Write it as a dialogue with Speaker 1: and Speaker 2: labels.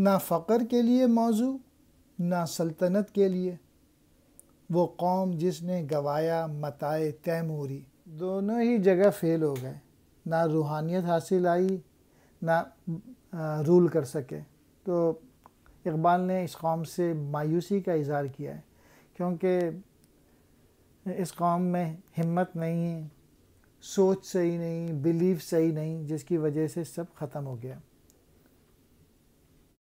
Speaker 1: ना फ़क़र के लिए मौजू ना सल्तनत के लिए वो कौम जिसने गवाया मताए तैमूरी दोनों ही जगह फ़ेल हो गए ना रूहानियत हासिल आई ना रूल कर सके तो इकबाल ने इस कौम से मायूसी का इजहार किया है क्योंकि इस कौम में हिम्मत नहीं है सोच सही नहीं बिलीव सही नहीं जिसकी वजह से सब ख़त्म हो गया